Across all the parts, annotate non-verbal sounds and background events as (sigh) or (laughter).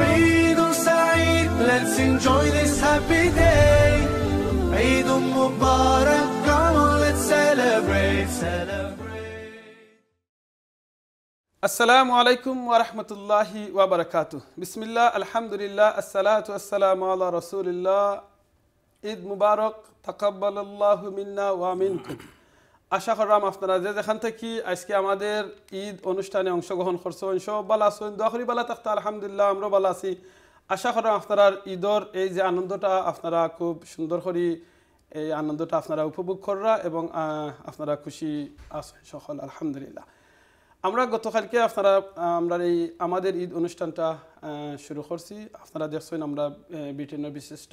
عيد سعيد let's enjoy this happy day عيد مبارك come on let's celebrate السلام عليكم ورحمة الله وبركاته بسم الله الحمد لله الصلاة والسلام على رسول الله عيد مبارك تقبل الله منا ومنكم আশা করলাম আপনারা যে যেখান থেকে আজকে আমাদের ঈদ অনুষ্ঠানে অংশগ্রহণ করছেন সব বালা আছেন দোয়াখরি বালা থাকতে আলহামদুলিল্লাহ আমরা বালা আছি আশা করলাম আপনারা ঈদর এই যে আনন্দটা আপনারা খুব সুন্দর করে এই আনন্দটা আপনারা উপভোগ করা এবং আপনারা খুশি আছেন সকল আলহামদুলিল্লাহ আমরা গতকালকে আপনারা আমরা এই আমাদের ঈদ অনুষ্ঠানটা শুরু করছি আপনারা দেখছেন আমরা ব্রিটেনের বিশিষ্ট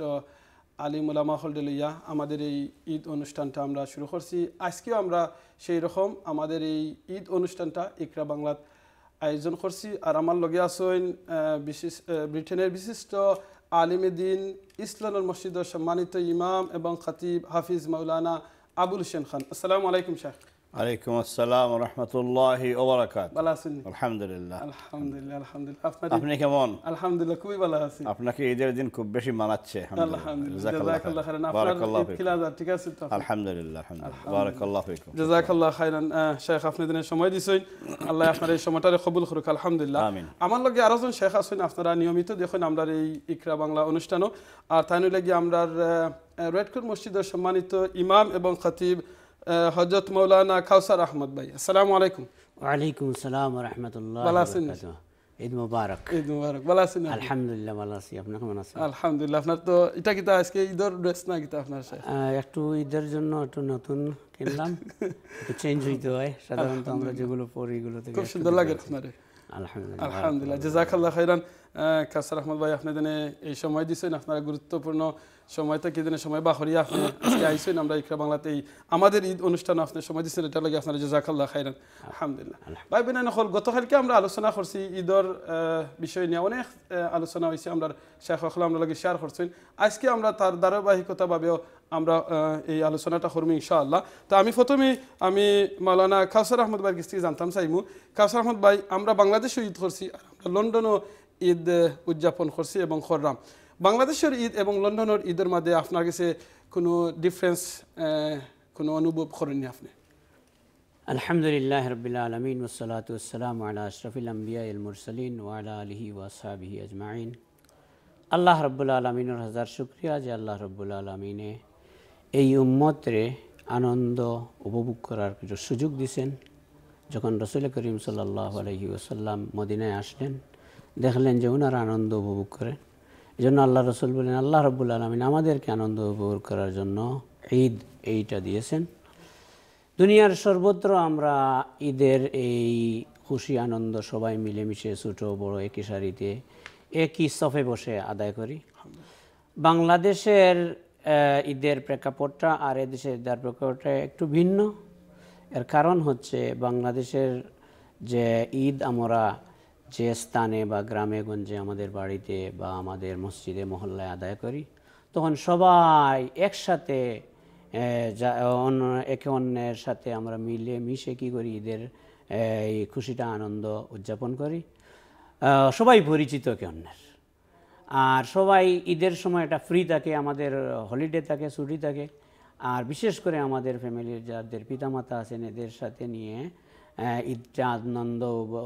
আলী আলিমুলামা হলডেলিয়া আমাদের এই ঈদ অনুষ্ঠানটা আমরা শুরু করছি আজকেও আমরা সেই রকম আমাদের এই ঈদ অনুষ্ঠানটা ইকরা বাংলাত আয়োজন করছি আর আমার লগে আসেন বিশেষ ব্রিটেনের বিশিষ্ট আলিমেদিন ইসলামুল মসজিদের সম্মানিত ইমাম এবং খাতিব হাফিজ মৌলানা আবুল হোসেন খান আসসালামু আলাইকুম শাহ عليكم السلام ورحمة الله وبركاته. بلا سني. الحمد لله. الحمد لله الحمد لله. أفنى أفنى كمان. الحمد لله كوي بلا سني. أفنى كي يدير دين كبشي ما نتشى. الحمد لله. جزاك الله, الله خيرا. بارك الله فيك. كلا ذات تكاس الحمد لله الحمد لله. بارك الله فيكم. جزاك الله خيرا آه، شيخ أفنى دين شو ما يدي سوين الله يحمر شو ما تري خبول خروك الحمد لله. آمين. أمان لقي أرزون شيخ أسوين أفنى ران يومي تو ديخو نامدار إكرا بانلا أنشتانو. أرثانو لقي أمدار آه، ريد كور مسجد الشمانيتو إمام إبن خطيب. হজরত মৌলানা খাউসার আহমদ ভাই আসসালামু আলাইকুম ওয়ালাইকুম সালাম রহমতুল্লাহ ভালো আছেন ঈদ মুবারক ঈদ মুবারক ভালো আছেন আলহামদুলিল্লাহ ভালো আছি আপনি কেমন আছেন আলহামদুলিল্লাহ আপনার তো এটা কি আজকে ঈদের ড্রেস না কি আপনার একটু ঈদের জন্য একটু নতুন কিনলাম (laughs) একটু চেঞ্জ হইতে হয় সাধারণত আমরা যেগুলো পরি এগুলো থেকে খুব সুন্দর লাগে আপনার আলহামদুলিল্লাহ আলহামদুলিল্লাহ জাজাকাল্লাহ খাইরান কাসার আহমদ ভাই দিনে এই সময় দিছেন আপনারা গুরুত্বপূর্ণ সময়টা কি দিনে সময় বাহরি আপনি আজকে আইসেন আমরা ইকরা বাংলাতে এই আমাদের ঈদ অনুষ্ঠান আপনি সময় দিচ্ছেন এটা লাগে আপনারা যে জাকাল্লা খাইরান আলহামদুলিল্লাহ ভাই বিনা নকল গতকালকে আমরা আলোচনা করছি ঈদর বিষয় নিয়ে অনেক আলোচনা হয়েছে আমরা শেখ হকলা আমরা লাগে শেয়ার করছেন আজকে আমরা তার ধারাবাহিকতাভাবেও আমরা এই আলোচনাটা করবো ইনশাআল্লাহ তো আমি প্রথমে আমি মালানা কাউসার আহমদ ভাইয়ের কাছ থেকে জানতাম চাইমু কাউসার আহমদ ভাই আমরা বাংলাদেশেও ঈদ করছি আর আমরা লন্ডনও ঈদ উদযাপন করছি এবং করলাম বাংলাদেশের ঈদ এবং লন্ডনের ঈদের মধ্যে আপনার কাছে কোনো ডিফারেন্স কোনো অনুভব করেননি আপনি আলহামদুলিল্লাহ রবিল্লা আলমিন ওসলাত আলা আশরফিল আম্বিয়া মুরসলিন ওয়ালা আলহি ওয়াসাবিহি আজমাইন আল্লাহ রব্বুল্লা আলমিনের হাজার শুক্রিয়া যে আল্লাহ রব্বুল্লা আলমিনে এই উম্মতরে আনন্দ উপভোগ করার কিছু সুযোগ দিছেন যখন রসুল করিম সাল্লাহ আলহি ওসাল্লাম মদিনায় আসলেন দেখলেন যে ওনারা আনন্দ উপভোগ করেন এই জন্য আল্লাহ রসুল বলেন আল্লাহ রব্বুল আলমিন আমাদেরকে আনন্দ উপভোগ করার জন্য ঈদ এইটা দিয়েছেন দুনিয়ার সর্বত্র আমরা ঈদের এই খুশি আনন্দ সবাই মিলেমিশে ছোটো বড় একই শাড়িতে একই সফে বসে আদায় করি বাংলাদেশের ঈদের প্রেক্ষাপটটা আর এদেশের ঈদের প্রেক্ষাপটটা একটু ভিন্ন এর কারণ হচ্ছে বাংলাদেশের যে ঈদ আমরা যে স্থানে বা গ্রামে গঞ্জে আমাদের বাড়িতে বা আমাদের মসজিদে মহল্লায় আদায় করি তখন সবাই একসাথে অন্য একে অন্যের সাথে আমরা মিলে মিশে কী করি ঈদের এই খুশিটা আনন্দ উদযাপন করি সবাই পরিচিত একে অন্যের আর সবাই ঈদের সময় এটা ফ্রি থাকে আমাদের হলিডে থাকে ছুটি থাকে আর বিশেষ করে আমাদের ফ্যামিলির যাদের পিতামাতা আছেন এদের সাথে নিয়ে ঈদটা আনন্দ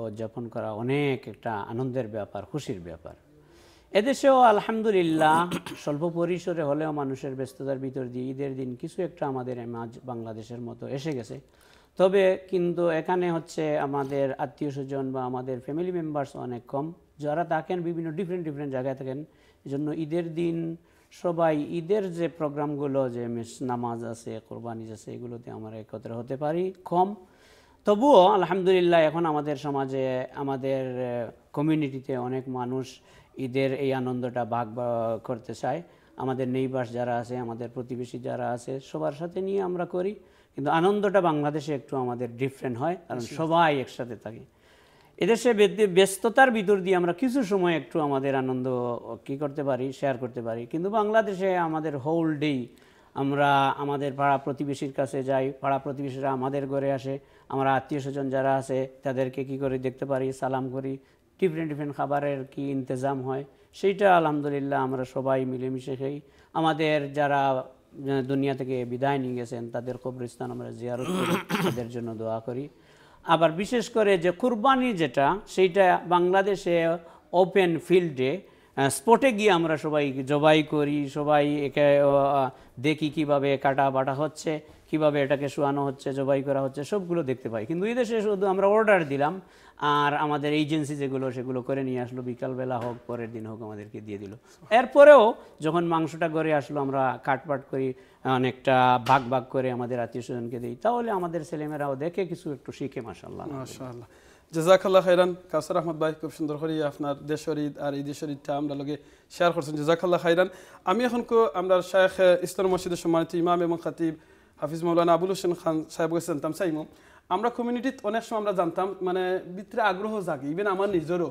উদযাপন করা অনেক একটা আনন্দের ব্যাপার খুশির ব্যাপার এদেশেও আলহামদুলিল্লাহ স্বল্প পরিসরে হলেও মানুষের ব্যস্ততার ভিতর দিয়ে ঈদের দিন কিছু একটা আমাদের মাঝ বাংলাদেশের মতো এসে গেছে তবে কিন্তু এখানে হচ্ছে আমাদের আত্মীয় স্বজন বা আমাদের ফ্যামিলি মেম্বার্স অনেক কম যারা থাকেন বিভিন্ন ডিফারেন্ট ডিফারেন্ট জায়গায় থাকেন জন্য ঈদের দিন সবাই ঈদের যে প্রোগ্রামগুলো যে নামাজ আছে কোরবানি আছে এগুলোতে আমরা একত্রে হতে পারি কম তবুও আলহামদুলিল্লাহ এখন আমাদের সমাজে আমাদের কমিউনিটিতে অনেক মানুষ ঈদের এই আনন্দটা ভাগ করতে চায় আমাদের নেইবাস যারা আছে আমাদের প্রতিবেশী যারা আছে সবার সাথে নিয়ে আমরা করি কিন্তু আনন্দটা বাংলাদেশে একটু আমাদের ডিফারেন্ট হয় কারণ সবাই একসাথে থাকে এদেশে ব্যস্ততার ভিতর দিয়ে আমরা কিছু সময় একটু আমাদের আনন্দ কী করতে পারি শেয়ার করতে পারি কিন্তু বাংলাদেশে আমাদের হোল ডে আমরা আমাদের পাড়া প্রতিবেশীর কাছে যাই পাড়া প্রতিবেশীরা আমাদের ঘরে আসে আমরা আত্মীয় স্বজন যারা আছে তাদেরকে কি করে দেখতে পারি সালাম করি ডিফারেন্ট ডিফারেন্ট খাবারের কি ইন্তজাম হয় সেইটা আলহামদুলিল্লাহ আমরা সবাই মিলেমিশে খাই আমাদের যারা দুনিয়া থেকে বিদায় নিয়ে গেছেন তাদের কবরস্থান আমরা জিয়ারত করি তাদের জন্য দোয়া করি আবার বিশেষ করে যে কুরবানি যেটা সেইটা বাংলাদেশে ওপেন ফিল্ডে স্পটে গিয়ে আমরা সবাই জবাই করি সবাই একে দেখি কিভাবে কাটা বাটা হচ্ছে কিভাবে এটাকে শোয়ানো হচ্ছে জবাই করা হচ্ছে সবগুলো দেখতে পাই কিন্তু এই দেশে শুধু আমরা অর্ডার দিলাম আর আমাদের এজেন্সি যেগুলো সেগুলো করে নিয়ে আসলো বিকালবেলা হোক পরের দিন হোক আমাদেরকে দিয়ে দিল এরপরেও যখন মাংসটা করে আসলো আমরা কাটপাট করি অনেকটা ভাগ ভাগ করে আমাদের আত্মীয় স্বজনকে দিই তাহলে আমাদের ছেলেমেয়েরাও দেখে কিছু একটু শিখে মাসাল্লাহ মাসাল্লাহ জাজাকাল্লাহ খাইরান কাউসার আহমদ ভাই খুব সুন্দর করে আপনার দেশর ঈদ আর ঈদের ঈদটা আমরা লোকে শেয়ার করছেন জাজাকাল্লাহ খাইরান আমি এখন আমরা শেখ ইসলাম মসজিদের সম্মানিত ইমাম এবং খাতিব হাফিজ মৌলানা আবুল হোসেন খান সাহেব হোসেন তাম সাইম আমরা কমিউনিটি অনেক সময় আমরা জানতাম মানে ভিতরে আগ্রহ জাগে ইভেন আমার নিজেরও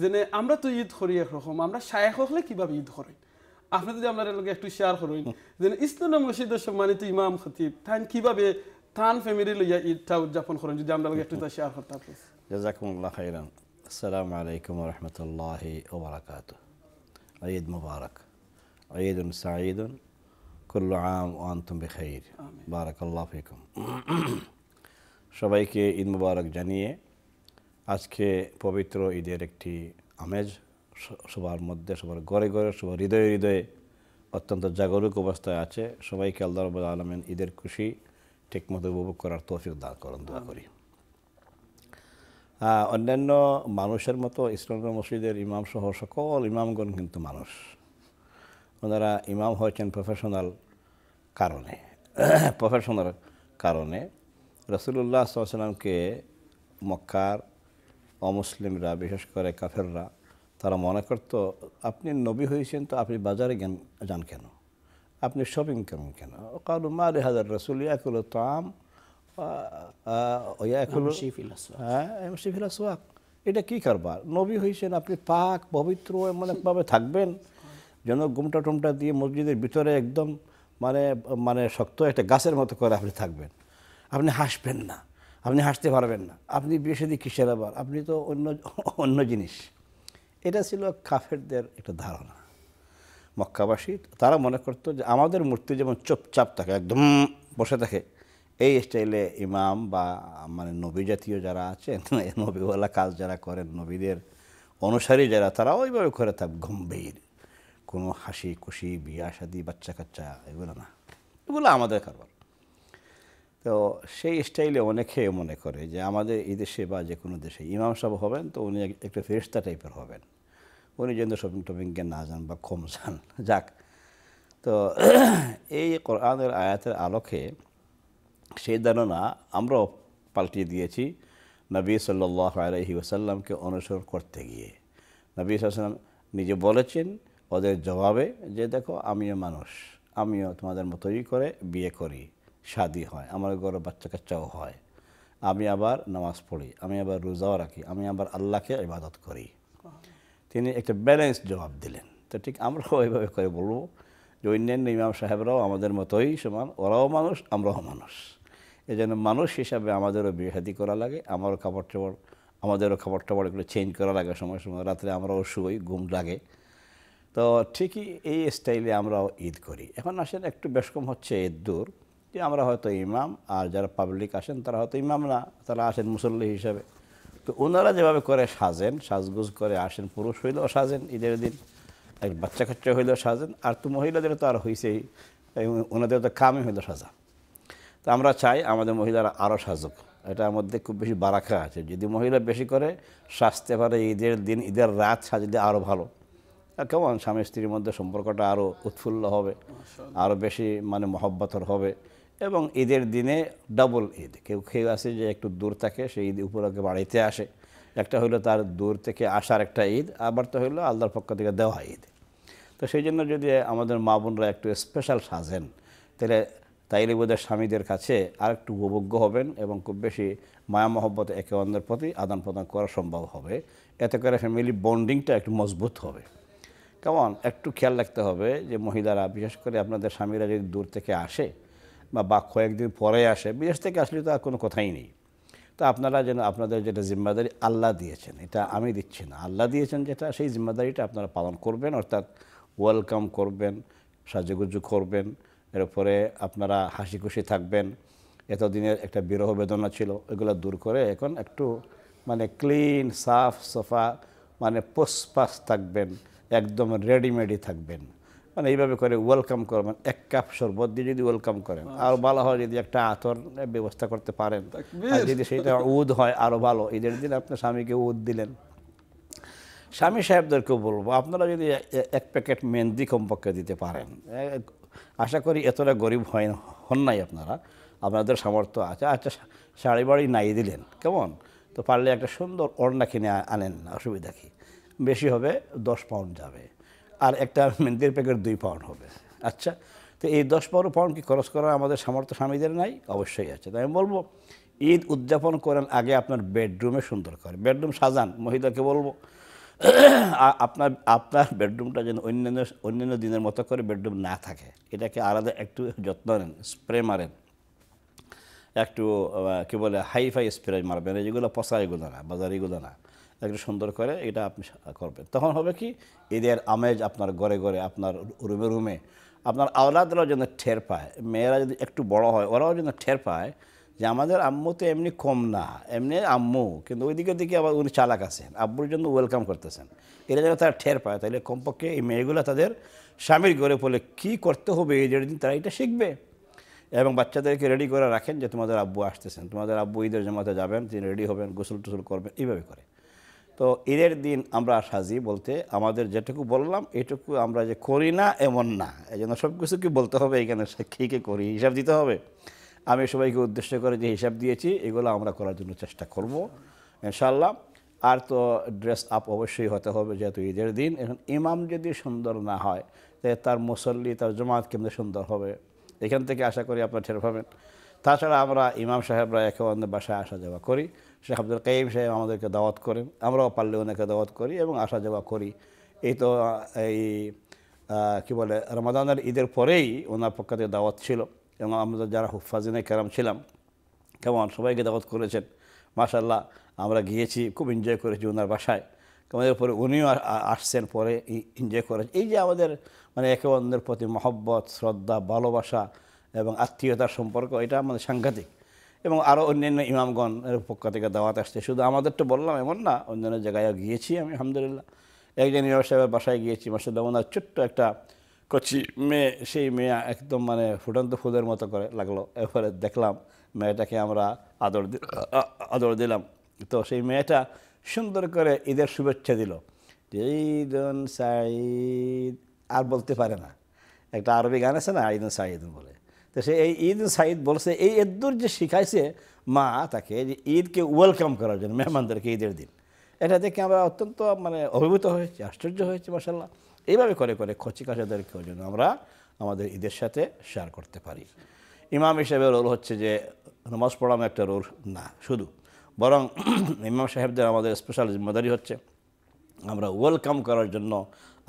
যে আমরা তো ঈদ করি একরকম আমরা শায়েক হলে কীভাবে ঈদ করি আপনি যদি আপনার একটু শেয়ার করেন যে ইসলাম মসজিদের সম্মানিত ইমাম খতিব তাই কিভাবে তান ফ্যামিলি লইয়া ঈদটা উদযাপন করেন যদি আমরা একটু শেয়ার করতাম জাজাকুমুল্লাহ খাইরান আসসালামু আলাইকুম রহমতুল্লাহ ওবরাকাত ঈদ মুবারক ঈদ সাঈদ কুল্লু আম ওয়ান্তুম বিখাইর বারাকাল্লাহ ফিকুম সবাইকে ঈদ মুবারক জানিয়ে আজকে পবিত্র ঈদের একটি আমেজ সবার মধ্যে সবার ঘরে ঘরে সবার হৃদয়ে হৃদয়ে অত্যন্ত জাগরুক অবস্থায় আছে সবাইকে আল্লাহ রব আলমেন ঈদের খুশি ঠিকমতো উপভোগ করার তৌফিক দান করেন দোয়া করি অন্যান্য মানুষের মতো ইসলাম মসজিদের ইমাম সহ সকল ইমামগণ কিন্তু মানুষ ওনারা ইমাম হয়েছেন প্রফেশনাল কারণে প্রফেশনাল কারণে রসুল্লাহ সাল্লামকে মক্কার অমুসলিমরা বিশেষ করে কাফেররা তারা মনে করত আপনি নবী হয়েছেন তো আপনি বাজারে জ্ঞান যান কেন আপনি শপিং করেন কেন কালু মা রে হাজার রসুল ইয়াকুল তাম এটা কি কারবার নবী হয়েছেন আপনি পাক পবিত্র এমন একভাবে থাকবেন যেন গুমটা টুমটা দিয়ে মসজিদের ভিতরে একদম মানে মানে শক্ত একটা গাছের মতো করে আপনি থাকবেন আপনি হাসবেন না আপনি হাসতে পারবেন না আপনি বিয়ে কিসের আবার আপনি তো অন্য অন্য জিনিস এটা ছিল কাফেরদের একটা ধারণা মক্কাবাসী তারা মনে করতো যে আমাদের মূর্তি যেমন চুপচাপ থাকে একদম বসে থাকে এই স্টাইলে ইমাম বা মানে নবী জাতীয় যারা আছেন (laughs) নবীওয়ালা কাজ যারা করেন নবীদের অনুসারী যারা তারা ওইভাবে করে থাক গম্ভীর কোনো হাসি খুশি বিয়া শাদি বাচ্চা কাচ্চা এগুলো না এগুলো আমাদের কারবার তো সেই স্টাইলে অনেকে মনে করে যে আমাদের এই দেশে বা যে কোনো দেশে ইমাম সাহেব হবেন তো উনি একটা ফেরিস্তা টাইপের হবেন উনি যেন শপিং টপিংকে না যান বা কম যান (laughs) যাক তো (clears throat) এই কোরআনের আয়াতের আলোকে সেই ধারণা আমরাও পাল্টিয়ে দিয়েছি নবী সাল্লাহ আলহি ওসাল্লামকে অনুসরণ করতে গিয়ে নবী সাল্লাম নিজে বলেছেন ওদের জবাবে যে দেখো আমিও মানুষ আমিও তোমাদের মতোই করে বিয়ে করি শাদি হয় আমার ঘরে বাচ্চা কাচ্চাও হয় আমি আবার নামাজ পড়ি আমি আবার রোজাও রাখি আমি আবার আল্লাহকে ইবাদত করি তিনি একটা ব্যালেন্স জবাব দিলেন তো ঠিক আমরাও এভাবে করে বলবো যে অন্যান্য ইমাম সাহেবরাও আমাদের মতোই সমান ওরাও মানুষ আমরাও মানুষ এই জন্য মানুষ হিসাবে আমাদেরও বিহাদি করা লাগে আমারও খাবার টাবার আমাদেরও খাবার টাবার এগুলো চেঞ্জ করা লাগে সময় সময় রাত্রে আমরাও শুয়ে ঘুম লাগে তো ঠিকই এই স্টাইলে আমরাও ঈদ করি এখন আসেন একটু বেশ কম হচ্ছে ঈদ দূর যে আমরা হয়তো ইমাম আর যারা পাবলিক আসেন তারা হয়তো ইমাম না তারা আসেন মুসল্লি হিসাবে তো ওনারা যেভাবে করে সাজেন সাজগুজ করে আসেন পুরুষ হইলেও সাজেন ঈদের দিন এক বাচ্চা কাচ্চা হইলেও সাজেন আর তো মহিলাদের তো আর হয়েছেই ওনাদের তো কামই হইলো সাজা তো আমরা চাই আমাদের মহিলারা আরও সাজুক এটার মধ্যে খুব বেশি বারাখা আছে যদি মহিলা বেশি করে সাজতে পারে ঈদের দিন ঈদের রাত সাজলে আরও ভালো কেমন স্বামী স্ত্রীর মধ্যে সম্পর্কটা আরও উৎফুল্ল হবে আরও বেশি মানে মহব্বতর হবে এবং ঈদের দিনে ডাবল ঈদ কেউ কেউ আছে যে একটু দূর থাকে সেই ঈদ উপলক্ষে বাড়িতে আসে একটা হইলো তার দূর থেকে আসার একটা ঈদ আবার তো হইলো আল্লাহর পক্ষ থেকে দেওয়া ঈদ তো সেই জন্য যদি আমাদের মা বোনরা একটু স্পেশাল সাজেন তাহলে তাইলে বোধহয় স্বামীদের কাছে আর একটু উপভোগ্য হবেন এবং খুব বেশি মায়া মহব্বত একে অন্যের প্রতি আদান প্রদান করা সম্ভব হবে এতে করে ফ্যামিলি বন্ডিংটা একটু মজবুত হবে কেমন একটু খেয়াল রাখতে হবে যে মহিলারা বিশেষ করে আপনাদের স্বামীরা যদি দূর থেকে আসে বা বাক কয়েকদিন পরে আসে বিদেশ থেকে আসলে তো আর কোনো কথাই নেই তো আপনারা যেন আপনাদের যেটা জিম্মাদারি আল্লাহ দিয়েছেন এটা আমি দিচ্ছি না আল্লাহ দিয়েছেন যেটা সেই জিম্মাদারিটা আপনারা পালন করবেন অর্থাৎ ওয়েলকাম করবেন সাজুগুজু করবেন এরপরে আপনারা হাসি খুশি থাকবেন এতদিনের একটা বিরহ বেদনা ছিল এগুলো দূর করে এখন একটু মানে ক্লিন সাফ সফা মানে পোসপাস থাকবেন একদম রেডিমেডই থাকবেন মানে এইভাবে করে ওয়েলকাম করবেন এক কাপ শরবত দিয়ে যদি ওয়েলকাম করেন আর ভালো হয় যদি একটা আতর ব্যবস্থা করতে পারেন যদি সেটা উদ হয় আরও ভালো ঈদের দিন আপনার স্বামীকে উদ দিলেন স্বামী সাহেবদেরকেও বলবো আপনারা যদি এক প্যাকেট মেহেন্দি কমপক্ষে দিতে পারেন আশা করি এতটা গরিব হয় হন নাই আপনারা আপনাদের সামর্থ্য আছে আচ্ছা শাড়ি বাড়ি নাই দিলেন কেমন তো পারলে একটা সুন্দর ওড়না কিনে আনেন অসুবিধা কি বেশি হবে দশ পাউন্ড যাবে আর একটা মেন্দির প্যাকেট দুই পাউন্ড হবে আচ্ছা তো এই দশ বারো পাউন্ড কি খরচ করা আমাদের সামর্থ্য স্বামীদের নাই অবশ্যই আছে তাই আমি বলবো ঈদ উদযাপন করেন আগে আপনার বেডরুমে সুন্দর করে বেডরুম সাজান মহিলাকে বলবো আপনার আপনার বেডরুমটা যেন অন্যান্য অন্যান্য দিনের মতো করে বেডরুম না থাকে এটাকে আলাদা একটু যত্ন নেন স্প্রে মারেন একটু কী বলে হাইফাই স্প্রে মারবেন এইগুলো পচা এগুলো না বাজার এগুলো না একটু সুন্দর করে এটা আপনি করবেন তখন হবে কি ঈদের আমেজ আপনার ঘরে ঘরে আপনার রুমে রুমে আপনার আওলাদরাও যেন ঠের পায় মেয়েরা যদি একটু বড় হয় ওরাও যেন ঠের পায় যে আমাদের আম্মু তো এমনি কম না এমনি আম্মু কিন্তু ওইদিকে দিকে আবার উনি চালাক আছেন আব্বুর জন্য ওয়েলকাম করতেছেন এরা যেন তারা ঠের পায় তাহলে কমপক্ষে এই মেয়েগুলো তাদের স্বামীর গড়ে ফলে কী করতে হবে এই দিন তারা এটা শিখবে এবং বাচ্চাদেরকে রেডি করে রাখেন যে তোমাদের আব্বু আসতেছেন তোমাদের আব্বু ঈদের জমাতে যাবেন তিনি রেডি হবেন গোসল টুসল করবেন এইভাবে করে তো ঈদের দিন আমরা সাজি বলতে আমাদের যেটুকু বললাম এটুকু আমরা যে করি না এমন না এই জন্য সব কিছুকে বলতে হবে এখানে সাক্ষীকে করি হিসাব দিতে হবে আমি সবাইকে উদ্দেশ্য করে যে হিসাব দিয়েছি এগুলো আমরা করার জন্য চেষ্টা করব ইনশাল্লাহ আর তো ড্রেস আপ অবশ্যই হতে হবে যেহেতু ঈদের দিন এখন ইমাম যদি সুন্দর না হয় তাহলে তার মুসল্লি তার জমাত কেমনি সুন্দর হবে এখান থেকে আশা করি আপনারা টের পাবেন তাছাড়া আমরা ইমাম সাহেবরা একে অন্য বাসায় আসা যাওয়া করি শেখ আব্দুল কাইম সাহেব আমাদেরকে দাওয়াত করেন আমরাও পারলে ওনাকে দাওয়াত করি এবং আসা যাওয়া করি এই তো এই কী বলে রমাদানের ঈদের পরেই ওনার পক্ষ থেকে দাওয়াত ছিল এবং আমরা যারা হুফাজিনে কেরাম ছিলাম কেমন সবাইকে দাওয়াত করেছেন মাশাল্লাহ আমরা গিয়েছি খুব এনজয় করেছি ওনার বাসায় আমাদের পরে উনিও আসছেন পরে এনজয় করেছেন এই যে আমাদের মানে একে অন্যের প্রতি মহব্বত শ্রদ্ধা ভালোবাসা এবং আত্মীয়তার সম্পর্ক এটা আমাদের সাংঘাতিক এবং আরও অন্যান্য ইমামগণের পক্ষ থেকে দাওয়াত আসছে শুধু আমাদের তো বললাম এমন না অন্যান্য জায়গায় গিয়েছি আমি আলহামদুলিল্লাহ একজন ইমাম সাহেবের বাসায় গিয়েছি মাসুদ ওনার ছোট্ট একটা কচি মেয়ে সেই মেয়ে একদম মানে ফুটন্ত ফুলের মতো করে লাগলো এরপরে দেখলাম মেয়েটাকে আমরা আদর আদর দিলাম তো সেই মেয়েটা সুন্দর করে ঈদের শুভেচ্ছা দিল ঈদন সাঈদ আর বলতে পারে না একটা আরবি গান আছে না ঈদন সাঈদ বলে তো সে এই ঈদ সাঈদ বলছে এই ঈদুর যে শিখাইছে মা তাকে যে ঈদকে ওয়েলকাম করার জন্য মেহমানদেরকে ঈদের দিন এটা দেখে আমরা অত্যন্ত মানে অভিভূত হয়েছি আশ্চর্য হয়েছি মাসাল্লাহ এইভাবে করে করে খচি কাঁচাদেরকেও যেন আমরা আমাদের ঈদের সাথে শেয়ার করতে পারি ইমাম হিসেবে রোল হচ্ছে যে নমাজ পড়ানো একটা রোল না শুধু বরং (clears throat) ইমাম সাহেবদের আমাদের স্পেশাল জিম্মদারি হচ্ছে আমরা ওয়েলকাম করার জন্য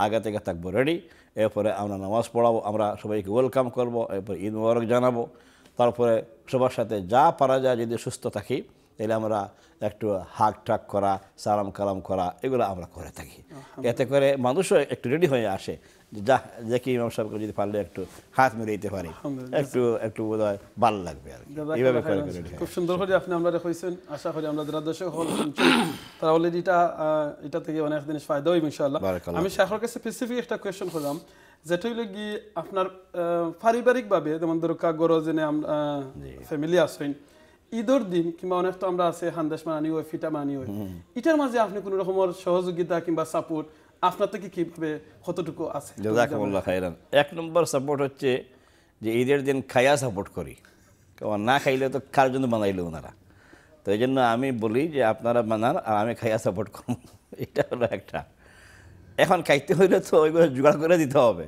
আগে থেকে থাকবো রেডি এরপরে আমরা নামাজ পড়াবো আমরা সবাইকে ওয়েলকাম করব এরপরে ঈদ মোবারক জানাবো তারপরে সবার সাথে যা পারা যায় যদি সুস্থ থাকি তাহলে আমরা একটু হাক ঠাক করা সালাম কালাম করা এগুলো আমরা করে থাকি এতে করে মানুষও একটু রেডি হয়ে আসে আপনার দেখি ইমাম সাহেবকে যদি পারলে একটু হাত মেরে দিতে পারি একটু একটু বোধ হয় লাগবে আর এইভাবে খুব সুন্দর করে আপনি আমরা আশা করি আমরা যারা দর্শক হল তারা অলরেডি এটা এটা থেকে অনেক জিনিস ফায়দা হইব ইনশাআল্লাহ আমি কাছে স্পেসিফিক একটা করলাম যেটা কি আপনার পারিবারিকভাবে যেমন ধরো কাগর জেনে আমরা ফ্যামিলি আসেন ঈদর দিন কিংবা অনেক তো আমরা আছে হান্দাস মানানি হয় ফিটা মানানি হয় এটার মাঝে আপনি কোনো রকমের সহযোগিতা কিংবা সাপোর্ট আপনার থেকে কীভাবে কতটুকু আছে খাইরান এক নম্বর সাপোর্ট হচ্ছে যে ঈদের দিন খায়া সাপোর্ট করি কারণ না খাইলে তো কার জন্য বানাইলো ওনারা তো এই জন্য আমি বলি যে আপনারা বানান আর আমি খাইয়া সাপোর্ট করব এটা হলো একটা এখন খাইতে হইলে তো ওইগুলো জোগাড় করে দিতে হবে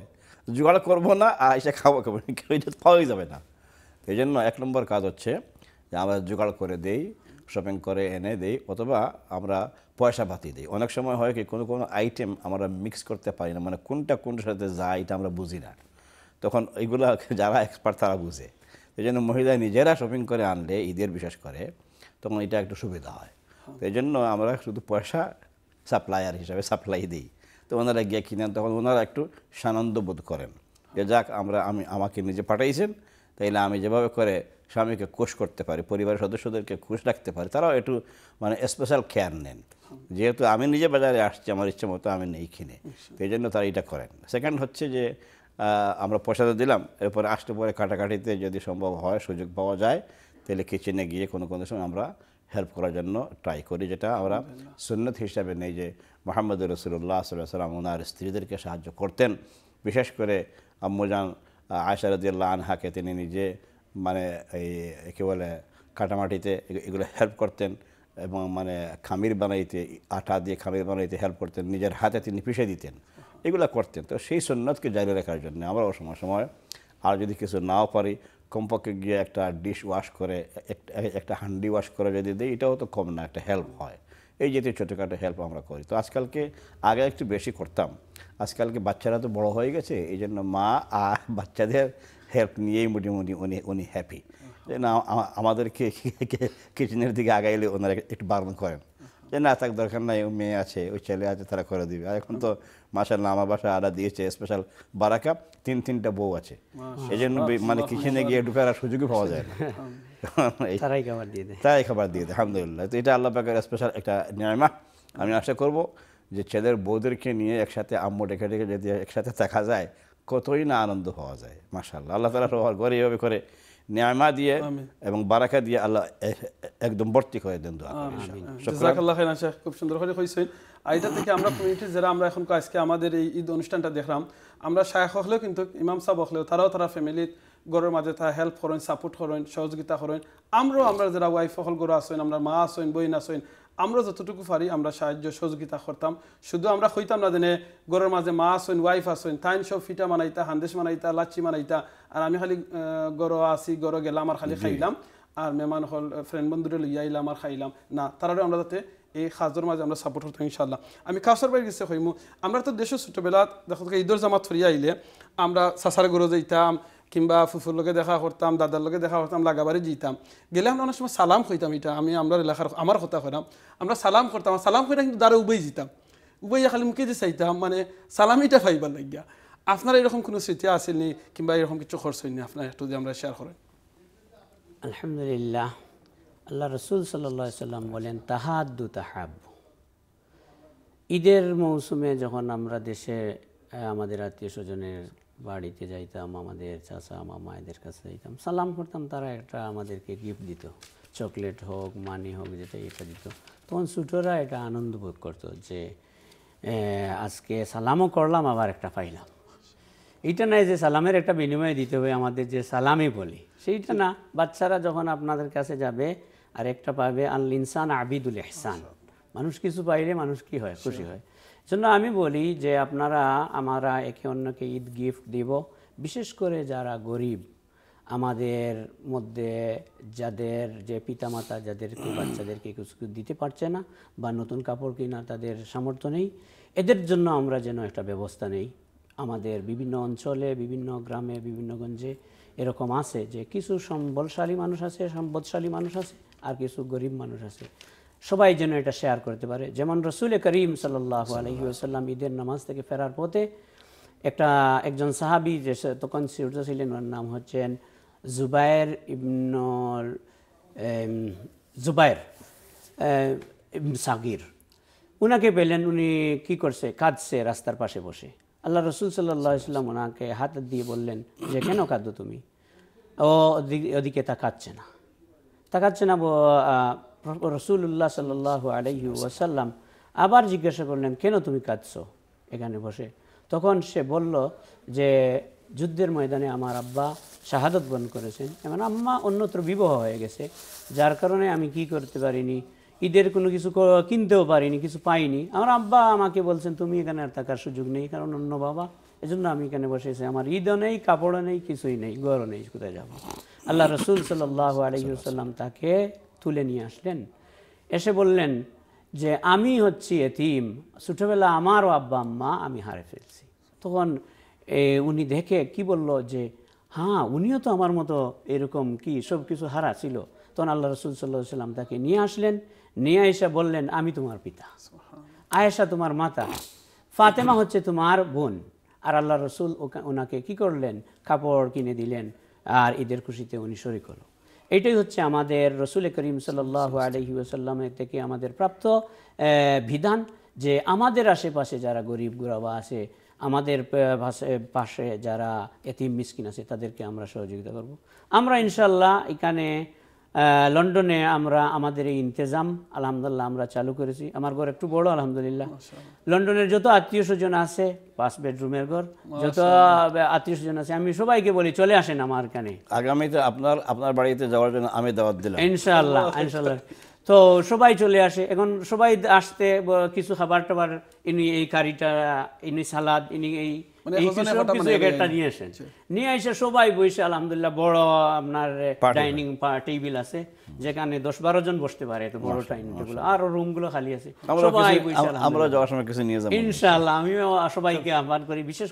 জোগাড় করবো না আর এসে খাবো খাবো এটা পাওয়াই যাবে না এই জন্য এক নম্বর কাজ হচ্ছে যে আমরা জোগাড় করে দেই শপিং করে এনে দেই অথবা আমরা পয়সা পাতি দিই অনেক সময় হয় কি কোনো কোনো আইটেম আমরা মিক্স করতে পারি না মানে কোনটা কোনটার সাথে যায় এটা আমরা বুঝি না তখন এইগুলো (laughs) যারা এক্সপার্ট তারা বুঝে এই জন্য মহিলা নিজেরা শপিং করে আনলে ঈদের বিশ্বাস করে তখন এটা একটু সুবিধা হয় তো এই জন্য আমরা শুধু পয়সা সাপ্লায়ার হিসাবে সাপ্লাই দিই তো ওনারা গিয়ে কিনেন তখন ওনারা একটু সানন্দ বোধ করেন যে যাক আমরা আমি আমাকে নিজে পাঠাইছেন তাইলে আমি যেভাবে করে স্বামীকে কোষ করতে পারি পরিবারের সদস্যদেরকে খুশ রাখতে পারি তারাও একটু মানে স্পেশাল কেয়ার নেন যেহেতু আমি নিজে বাজারে আসছি আমার ইচ্ছে মতো আমি নেই কিনে এই জন্য তারা এটা করেন সেকেন্ড হচ্ছে যে আমরা পয়সা তো দিলাম এরপরে আসতে পরে কাটাকাটিতে যদি সম্ভব হয় সুযোগ পাওয়া যায় তাহলে কিচেনে গিয়ে কোনো কোনো সময় আমরা হেল্প করার জন্য ট্রাই করি যেটা আমরা সুন্নত হিসাবে নেই যে মোহাম্মদ রসুল্লাহ সাল্লাম ওনার স্ত্রীদেরকে সাহায্য করতেন বিশেষ করে আম্মুজান আয়সারদুল্লাহ আনহাকে তিনি নিজে মানে এই একে বলে কাটামাটিতে এগুলো হেল্প করতেন এবং মানে খামির বানাইতে আটা দিয়ে খামির বানাইতে হেল্প করতেন নিজের হাতে তিনি পিষে দিতেন এগুলো করতেন তো সেই সন্ন্যতকে জারি রাখার জন্য আমরা সময় সময় আর যদি কিছু নাও পারি কমপক্ষে গিয়ে একটা ডিশ ওয়াশ করে একটা হান্ডি ওয়াশ করে যদি দিই এটাও তো কম না একটা হেল্প হয় এই জাতীয় ছোটোখাটো হেল্প আমরা করি তো আজকালকে আগে একটু বেশি করতাম আজকালকে বাচ্চারা তো বড় হয়ে গেছে এই জন্য মা আর বাচ্চাদের হেল্প নিয়েই মোটামুটি উনি উনি হ্যাপি যে না আমাদেরকে কিচেনের (laughs) দিকে আগাইলে ওনারা একটু বারণ করেন যে না থাক দরকার নাই মেয়ে আছে ওই ছেলে আছে তারা করে দিবে আর এখন তো মাসাল্লাহ আমার বাসা আড়া দিয়েছে স্পেশাল বারাকা তিন তিনটা বউ আছে এই জন্য মানে কিচেনে গিয়ে ঢুকার আর সুযোগই পাওয়া যায় না (laughs) তারাই খাবার দিয়ে দেয় তারাই খাবার দিয়ে দেয় আলহামদুলিল্লাহ তো এটা আল্লাহ পাকের স্পেশাল একটা নিয়মা আমি আশা করব যে ছেলের বউদেরকে নিয়ে একসাথে আম্মু ডেকে ডেকে যদি একসাথে দেখা যায় কতই না আনন্দ হওয়া যায় মাসাল্লাহ আল্লাহ তালা হওয়ার ঘরে এইভাবে করে নিয়ামা দিয়ে এবং বারাকা দিয়ে আল্লাহ একদম ভর্তি করে দেন খুব সুন্দর করে হয়েছেন আইটা থেকে আমরা কমিউনিটি যারা আমরা এখন আজকে আমাদের এই ঈদ অনুষ্ঠানটা দেখলাম আমরা শায়েখ হলেও কিন্তু ইমাম সাহ হলেও তারাও তারা ফ্যামিলির গরের মাঝে তারা হেল্প করেন সাপোর্ট করেন সহযোগিতা করেন আমরাও আমরা যারা ওয়াইফ হল গরু আসেন আমরা মা আসেন বইন আসেন আমরা যতটুকু পারি আমরা সাহায্য সহযোগিতা করতাম শুধু আমরা হইতাম না যেনে গরের মাঝে মা আসইন ওয়াইফ আসইন তাইন সব ফিটা মানাইতা হান্দেশ মানাইতা লাচ্ছি মানাইতা আর আমি খালি গর আসি গর গেলাম আমার খালি খাইলাম আর মেহমান হল ফ্রেন্ড বন্ধুরে লইয়া আইলাম আর খাইলাম না তারা আমরা যাতে এই সাজর মাঝে আমরা সাপোর্ট করতাম ইনশাল্লাহ আমি খাসর বাড়ি গেছে হইমু আমরা তো দেশের ছোটবেলা দেখো ঈদের জামাত ফুরিয়া আইলে আমরা সাসার গরু যাইতাম কিংবা ফুফুর লোকে দেখা করতাম দাদার লোকে দেখা করতাম লাগাবারে জিতাম গেলে আমরা অনেক সময় সালাম খুঁজতাম এটা আমি আমরা এলাকার আমার কথা কইলাম আমরা সালাম করতাম সালাম কইটা কিন্তু দাঁড়ে উবেই জিতাম উবাইয়া খালি মুখে যে চাইতাম মানে সালামিটা ফাইবার লাগিয়া আপনার এরকম কোনো স্মৃতি আসেনি কিংবা এরকম কিছু খরচ হয়নি আপনার একটু যদি আমরা শেয়ার করেন আলহামদুলিল্লাহ আল্লাহ রসুল সাল্লা সাল্লাম বলেন তাহাদু তাহাব ঈদের মৌসুমে যখন আমরা দেশে আমাদের আত্মীয় স্বজনের বাড়িতে যাইতাম আমাদের চাচা এদের কাছে যাইতাম সালাম করতাম তারা একটা আমাদেরকে গিফট দিত চকলেট হোক মানি হোক যেটা এটা দিত তখন ছোটরা এটা আনন্দ বোধ করতো যে আজকে সালামও করলাম আবার একটা পাইলাম এটা নয় যে সালামের একটা বিনিময় দিতে হবে আমাদের যে সালামই বলি সেইটা না বাচ্চারা যখন আপনাদের কাছে যাবে আর একটা পাবে আল ইনসান আবিদুল এহসান মানুষ কিছু পাইলে মানুষ কি হয় খুশি হয় জন্য আমি বলি যে আপনারা আমরা একে অন্যকে ঈদ গিফট দিব বিশেষ করে যারা গরিব আমাদের মধ্যে যাদের যে পিতামাতা যাদেরকে বাচ্চাদেরকে কিছু দিতে পারছে না বা নতুন কাপড় কিনা তাদের সামর্থ্য নেই এদের জন্য আমরা যেন একটা ব্যবস্থা নেই আমাদের বিভিন্ন অঞ্চলে বিভিন্ন গ্রামে বিভিন্ন গঞ্জে এরকম আছে যে কিছু সম্বলশালী মানুষ আছে সম্পদশালী মানুষ আছে আর কিছু গরিব মানুষ আছে সবাই যেন এটা শেয়ার করতে পারে যেমন রসুল করিম সাল্লাহ আলহিউসাল্লাম ঈদের নামাজ থেকে ফেরার পথে একটা একজন সাহাবি যে তখন সিউর্জ ছিলেন ওর নাম হচ্ছেন জুবায়ের ইবন জুবায়ের সাগির উনাকে পেলেন উনি কি করছে কাঁদছে রাস্তার পাশে বসে আল্লাহ রসুল সাল্লাহ ইসলাম ওনাকে হাত দিয়ে বললেন যে কেন কাঁদো তুমি ও ওদিকে তাকাচ্ছে না তাকাচ্ছে না রসুল্লাহ সাল আলহি ওয়াসাল্লাম আবার জিজ্ঞাসা করলেন কেন তুমি কাঁদছ এখানে বসে তখন সে বলল যে যুদ্ধের ময়দানে আমার আব্বা শাহাদত বন করেছেন এমন আম্মা অন্যত্র বিবাহ হয়ে গেছে যার কারণে আমি কি করতে পারিনি ঈদের কোনো কিছু কিনতেও পারিনি কিছু পাইনি আমার আব্বা আমাকে বলছেন তুমি এখানে আর থাকার সুযোগ নেই কারণ অন্য বাবা এজন্য আমি এখানে বসেছি আমার ঈদও নেই কাপড়ও নেই কিছুই নেই ঘরও নেই কোথায় যাবো আল্লাহ রসুল সাল্লাহ আলহিউসাল্লাম তাকে তুলে নিয়ে আসলেন এসে বললেন যে আমি হচ্ছি এতিম ছোটোবেলা আমারও আব্বা আম্মা আমি হারে ফেলছি তখন উনি দেখে কি বলল যে হ্যাঁ উনিও তো আমার মতো এরকম কি সব কিছু হারা ছিল তখন আল্লাহ রসুল সাল্লাহ সাল্লাম তাকে নিয়ে আসলেন নিয়ে এসে বললেন আমি তোমার পিতা আয়েশা তোমার মাতা ফাতেমা হচ্ছে তোমার বোন আর আল্লাহ রসুল ওনাকে কি করলেন কাপড় কিনে দিলেন আর ঈদের খুশিতে উনি শরিক হলো এটাই হচ্ছে আমাদের রসুল করিম সাল্লাহ আলহি ওসাল্লামের থেকে আমাদের প্রাপ্ত বিধান যে আমাদের আশেপাশে যারা গরিব গুরাবা আছে আমাদের পাশে যারা এতিম মিসকিন আছে তাদেরকে আমরা সহযোগিতা করব। আমরা ইনশাল্লাহ এখানে লন্ডনে আমরা আমাদের এই ইন্তজাম আলহামদুলিল্লাহ আমরা চালু করেছি আমার ঘর একটু বড় আলহামদুলিল্লাহ লন্ডনের যত আত্মীয় স্বজন আছে পাঁচ বেডরুমের ঘর যত আত্মীয় স্বজন আছে আমি সবাইকে বলি চলে আসেন আমার কানে আগামীতে আপনার আপনার বাড়িতে যাওয়ার জন্য আমি দাওয়াত দিলাম ইনশাআল্লাহ ইনশাআল্লাহ তো সবাই চলে আসে এখন সবাই আসতে কিছু খাবার টাবার ইনি এই কারিটা ইনি সালাদ ইনি এই মানে মানে আচ্ছা। বিশেষ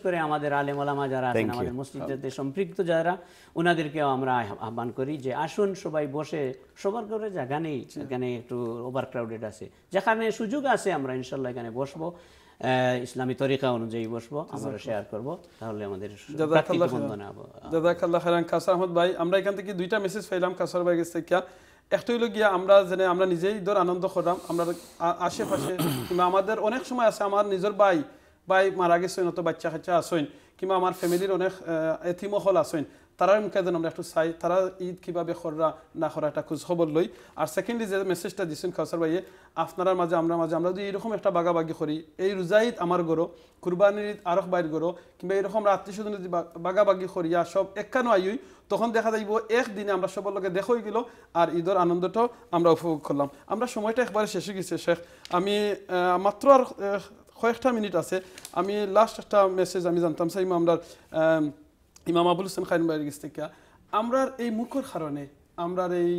করে আমাদের যারা আছেন oh। সম্পৃক্ত যারা ওনাদেরকেও আমরা আহ্বান করি যে আসুন সবাই বসে সবার করে জায়গা নেই আচ্ছা। একটু ওভার ক্রাউডেড আছে যেখানে সুযোগ আছে আমরা ইনশাল্লাহ এখানে বসবো ইসলামী তরিকা অনুযায়ী বসবো আমরা শেয়ার করব তাহলে আমাদের জাজাকাল্লাহ খারান কাসা আহমদ ভাই আমরা এখান থেকে দুইটা মেসেজ পাইলাম কাসার ভাই গেছে কিয়া একটা হইলো গিয়া আমরা জেনে আমরা নিজেই ধর আনন্দ করলাম আমরা আশেপাশে (coughs) কিংবা আমাদের অনেক সময় আছে আমার নিজের ভাই ভাই মারা গেছেন অত বাচ্চা কাচ্চা আসেন কিংবা আমার ফ্যামিলির অনেক এথিমহল আসেন তারা মুখে যেন আমরা একটু চাই তারা ঈদ কীভাবে খররা না খরা একটা খবর লই আর সেকেন্ডলি যে মেসেজটা দিচ্ছেন খাওসার ভাইয়ে আপনার মাঝে আমরা মাঝে আমরা যদি এইরকম একটা বাগাবাগি করি এই রোজা ঈদ আমার গরো কুরবানির ঈদ আরক বাইর গরো কিংবা এইরকম রাত্রি আত্মীয় যদি বাগাবাগি আর সব একখানো আইই তখন দেখা যাইব একদিনে আমরা সবার লোকে দেখই গেল আর ঈদের আনন্দটাও আমরা উপভোগ করলাম আমরা সময়টা একবারে শেষে গেছে শেখ আমি মাত্র আর কয়েকটা মিনিট আছে আমি লাস্ট একটা মেসেজ আমি জানতাম সেই আমরা ইমাম আবুল হোসেন গেছে থেকে আমরার এই মুখর কারণে আমরার এই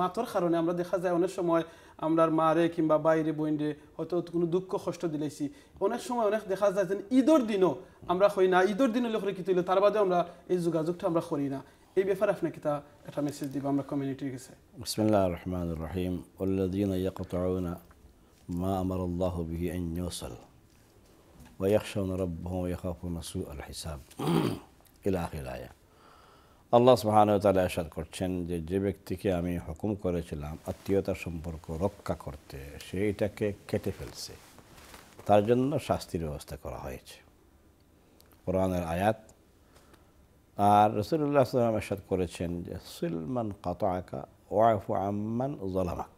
মাতর কারণে আমরা দেখা যায় অনেক সময় আমরার মারে কিংবা বাইরে বইন্ডে হয়তো কোনো দুঃখ কষ্ট দিলেছি অনেক সময় অনেক দেখা যায় যে ঈদের দিনও আমরা হই না ঈদের দিন হলে কি তুলে তার বাদেও আমরা এই যোগাযোগটা আমরা করি না এই ব্যাপারে আপনাকে তা একটা মেসেজ দিব আমরা কমিউনিটির কাছে বিসমিল্লাহ রহমান রহিম والذين মা আমার আল্লাহ الله به ويخشون ربهم ويخافون سوء الحساب আল্লাহ সুহানতালা আশাদ করছেন যে যে ব্যক্তিকে আমি হুকুম করেছিলাম আত্মীয়তার সম্পর্ক রক্ষা করতে সে এটাকে কেটে ফেলছে তার জন্য শাস্তির ব্যবস্থা করা হয়েছে কোরআনের আয়াত আর রসুল্লাহ সাল্লাম আশাদ করেছেন যে সুলমান আঁকা ওয়াইফু আম্মান জলামাক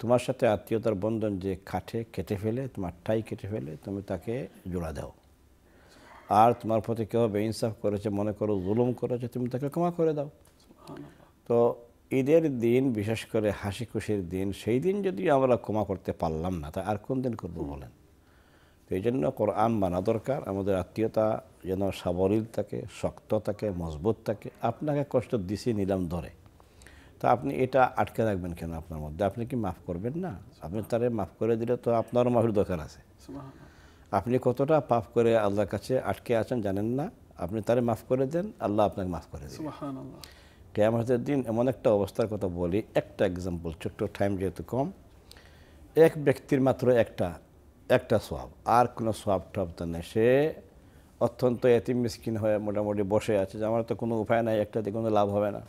তোমার সাথে আত্মীয়তার বন্ধন যে কাঠে কেটে ফেলে তোমার ঠাই কেটে ফেলে তুমি তাকে জোড়া দাও আর তোমার প্রতি কেউ বেইনসাফ করেছে মনে করো জুলুম করেছে তুমি তাকে ক্ষমা করে দাও তো ঈদের দিন বিশেষ করে হাসি খুশির দিন সেই দিন যদি আমরা ক্ষমা করতে পারলাম না তা আর কোন দিন করবো বলেন তো এই জন্য কোরআন মানা দরকার আমাদের আত্মীয়তা যেন সাবলীল থাকে শক্ত থাকে মজবুত থাকে আপনাকে কষ্ট দিছি নিলাম ধরে তা আপনি এটা আটকে রাখবেন কেন আপনার মধ্যে আপনি কি মাফ করবেন না আপনি তারে মাফ করে দিলে তো আপনারও মাফের দরকার আছে আপনি কতটা পাপ করে আল্লাহর কাছে আটকে আছেন জানেন না আপনি তারে মাফ করে দেন আল্লাহ আপনাকে মাফ করে দেন কেয়ামতের দিন এমন একটা অবস্থার কথা বলি একটা এক্সাম্পল ছোট্ট টাইম যেহেতু কম এক ব্যক্তির মাত্র একটা একটা সোয়াব আর কোনো সোয়াব টপ তো নেই সে অত্যন্ত এতিম মিসকিন হয়ে মোটামুটি বসে আছে যে আমার তো কোনো উপায় নাই একটাতে কোনো লাভ হবে না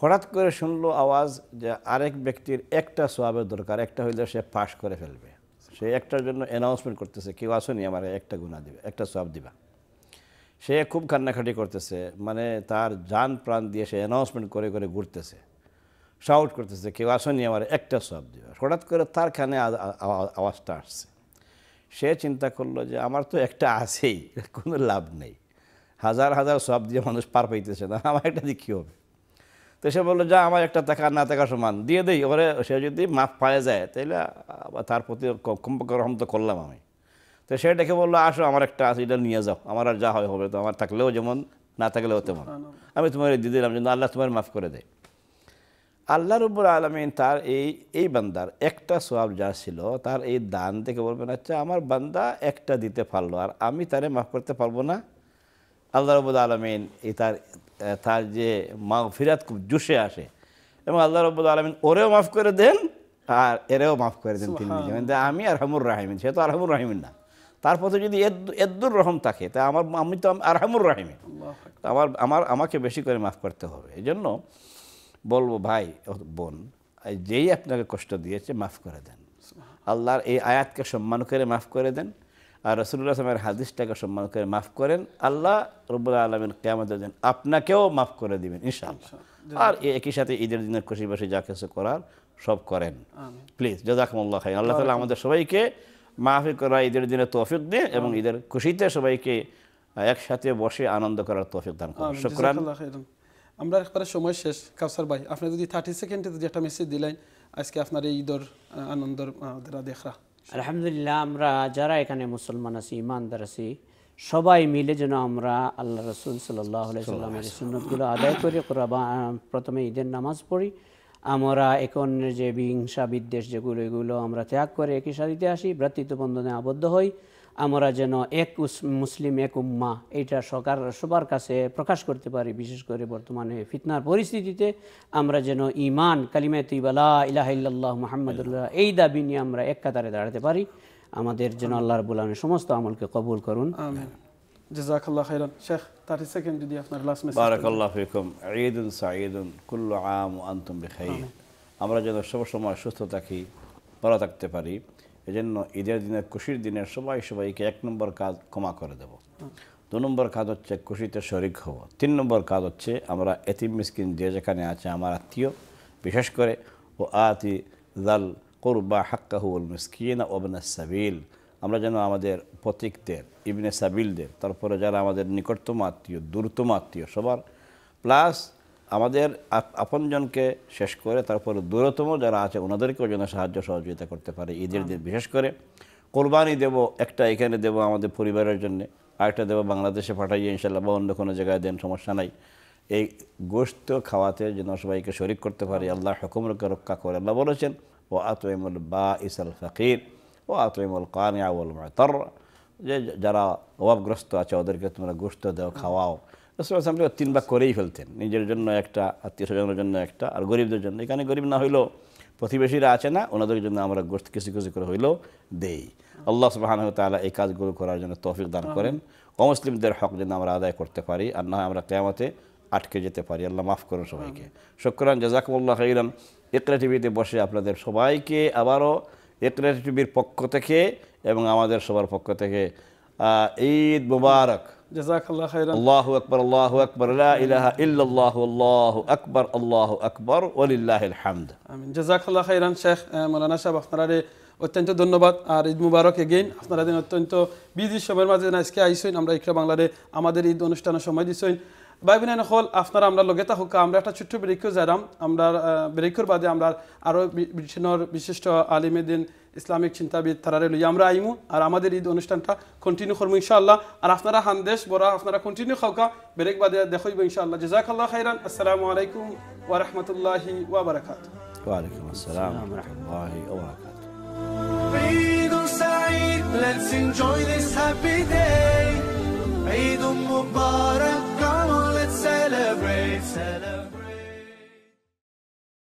হঠাৎ করে শুনলো আওয়াজ যে আরেক ব্যক্তির একটা সোয়াবের দরকার একটা হইলে সে পাশ করে ফেলবে সে একটার জন্য অ্যানাউন্সমেন্ট করতেছে কেউ আসুনি আমার একটা গুণা দিবে একটা সব দিবা সে খুব কান্নাকাটি করতেছে মানে তার যান প্রাণ দিয়ে সে অ্যানাউন্সমেন্ট করে করে ঘুরতেছে শাউট করতেছে কেউ আসনি আমার একটা সব দিবে হঠাৎ করে তার কানে আওয়াজটা আসছে সে চিন্তা করলো যে আমার তো একটা আছেই কোনো লাভ নেই হাজার হাজার সব দিয়ে মানুষ পার পাইতেছে না আমার একটা দিয়ে কী হবে তো সে বললো যা আমার একটা টাকা না টাকা সমান দিয়ে দেই ওরে সে যদি মাফ পায়ে যায় তাহলে তার প্রতি কমপক্ষে রহম তো করলাম আমি তো সে ডেকে বললো আসো আমার একটা আছে এটা নিয়ে যাও আমার আর যা হয় হবে তো আমার থাকলেও যেমন না থাকলেও তেমন আমি তোমার দিয়ে দিলাম যেন আল্লাহ তোমার মাফ করে দেয় আল্লাহ রব্বুর আলমিন তার এই এই বান্দার একটা সোয়াব যা ছিল তার এই দান থেকে বলবেন আচ্ছা আমার বান্দা একটা দিতে পারলো আর আমি তারে মাফ করতে পারবো না আল্লাহ রবুল আলমিন এই তার তার যে ফিরাত খুব জুসে আসে এবং আল্লাহ রবুল আলমিন ওরেও মাফ করে দেন আর এরেও মাফ করে দেন তিনি নিজে আমি আরহামুর রাহিমিন সে তো আরহামুর রাহিমিন না তার পথে যদি এদ্দুর রহম থাকে তা আমার আমি তো আরহামুর রাহিমিন আমার আমার আমাকে বেশি করে মাফ করতে হবে এই জন্য বলবো ভাই বোন যেই আপনাকে কষ্ট দিয়েছে মাফ করে দেন আল্লাহর এই আয়াতকে সম্মান করে মাফ করে দেন আর রসুল্লাহ আসলামের হাদিসটাকে সম্মান করে মাফ করেন আল্লাহ রব্বুল আলমের কেমন দিন আপনাকেও মাফ করে দেবেন ইনশাআল্লাহ আচ্ছা, আর একই সাথে ঈদের দিনের খুশি বসে যা কিছু করার সব করেন প্লিজ জজাকমুল্লাহ খাই আল্লাহ তালা আমাদের সবাইকে মাফি করা ঈদের দিনে তৌফিক দিন এবং ঈদের খুশিতে সবাইকে একসাথে বসে আনন্দ করার তৌফিক দান করেন শুক্রান আমরা একবারে সময় শেষ কাউসার ভাই আপনি যদি থার্টি সেকেন্ডে যদি একটা মেসেজ দিলেন আজকে আপনার এই ঈদর আনন্দর দেখরা আলহামদুলিল্লাহ আমরা যারা এখানে মুসলমান আছি ইমানদার আছি সবাই মিলে যেন আমরা আল্লাহ রসুল সাল্লাহ সাল্লামের সুন্নতগুলো আদায় করি প্রথমে ঈদের নামাজ পড়ি আমরা এখন যে হিংসা বিদ্বেষ যেগুলো এগুলো আমরা ত্যাগ করে একই সারিতে আসি ভ্রাতৃত্ব বন্ধনে আবদ্ধ হই আমরা যেন এক মুসলিম এক উম্মা এইটা সকার সবার কাছে প্রকাশ করতে পারি বিশেষ করে বর্তমানে ফিতনার পরিস্থিতিতে আমরা যেন ইমান কালিমা তুইবালা ইলাহিল্লাহ মোহাম্মদুল্লাহ হ্যাঁ। এই দাবি নিয়ে আমরা এক কাতারে দাঁড়াতে পারি আমাদের যেন আল্লাহ রবুল সমস্ত আমলকে কবুল করুন সেকেন্ড আমরা যেন সব সময় সুস্থ থাকি ভালো থাকতে পারি এজন্য ঈদের দিনে খুশির দিনে সবাই সবাইকে এক নম্বর কাজ ক্ষমা করে দেব দু নম্বর কাজ হচ্ছে খুশিতে শরিক হব তিন নম্বর কাজ হচ্ছে আমরা এতিম মিসকিন যে যেখানে আছে আমার আত্মীয় বিশেষ করে ও আতি জাল কোরবা হাক্কাহুল মিসকিন ওবনা সাবিল আমরা যেন আমাদের প্রতীকদের ইবনে সাবিলদের তারপরে যারা আমাদের নিকটতম আত্মীয় দূরতম আত্মীয় সবার প্লাস আমাদের আপনজনকে শেষ করে তারপর দূরতম যারা আছে ওনাদেরকেও যেন সাহায্য সহযোগিতা করতে পারে ঈদের দিন বিশেষ করে কোরবানি দেব একটা এখানে দেব আমাদের পরিবারের জন্যে আরেকটা দেব বাংলাদেশে পাঠাইয়ে ইনশাল্লাহ বা অন্য কোনো জায়গায় দেন সমস্যা নাই এই গোস্ত খাওয়াতে যেন সবাইকে শরিক করতে পারি আল্লাহ হকুমরকে রক্ষা করে আল্লাহ বলেছেন ও আতমুল বা ইসাল ফকির ও আতমুল কানিয়া তর যে যারা অভাবগ্রস্ত আছে ওদেরকে তোমরা গোস্ত দাও খাওয়াও রসুলাম তিন ভাগ করেই ফেলতেন নিজের জন্য একটা আত্মীয় স্বজনের জন্য একটা আর গরিবদের জন্য এখানে গরিব না হইলেও প্রতিবেশীরা আছে না ওনাদের জন্য আমরা গোষ্ঠ কিছু কিছু করে হইলেও দেই আল্লাহ সুবাহান তালা এই কাজগুলো করার জন্য তৌফিক দান করেন অমুসলিমদের হক যেন আমরা আদায় করতে পারি আর না আমরা কেয়ামতে আটকে যেতে পারি আল্লাহ মাফ করুন সবাইকে শুক্রান জাজাকুল্লাহ খাইরান একরা টিভিতে বসে আপনাদের সবাইকে আবারও একরা টিভির পক্ষ থেকে এবং আমাদের সবার পক্ষ থেকে ঈদ মুবারক আকবর আকবর আল্লাহ আকবর শেখ অত্যন্ত ধন্যবাদ আর ঈদ মুবারক এগেইন আপনারা দিন অত্যন্ত বিজি সময়ের মাঝে আজকে আইসইন আমরা ইকরা বাংলারে আমাদের ঈদ অনুষ্ঠানের সময় দিচ্ছেন ভাই বোন হল আপনারা আমরা লগে থাকুক আমরা একটা ছোট্ট ব্রেকও যারাম আমরা ব্রেকর বাদে আমরা আরও বিভিন্ন বিশিষ্ট আলিমেদিন ইসলামিক চিন্তাবিদ তারারে লই আমরা আইমু আর আমাদের ঈদ অনুষ্ঠানটা কন্টিনিউ করবো ইনশাআল্লাহ আর আপনারা হানদেশ বড়া আপনারা কন্টিনিউ খাওকা ব্রেক বাদে দেখইব ইনশাআল্লাহ জাজাকাল্লাহ খাইরান আসসালামু আলাইকুম ওয়া রাহমাতুল্লাহি ওয়া বারাকাতু ওয়ালাইকুম আসসালাম ওয়া রাহমাতুল্লাহি ওয়া বারাকাতু Let's enjoy this happy day Eid Mubarak, come on, let's celebrate, celebrate.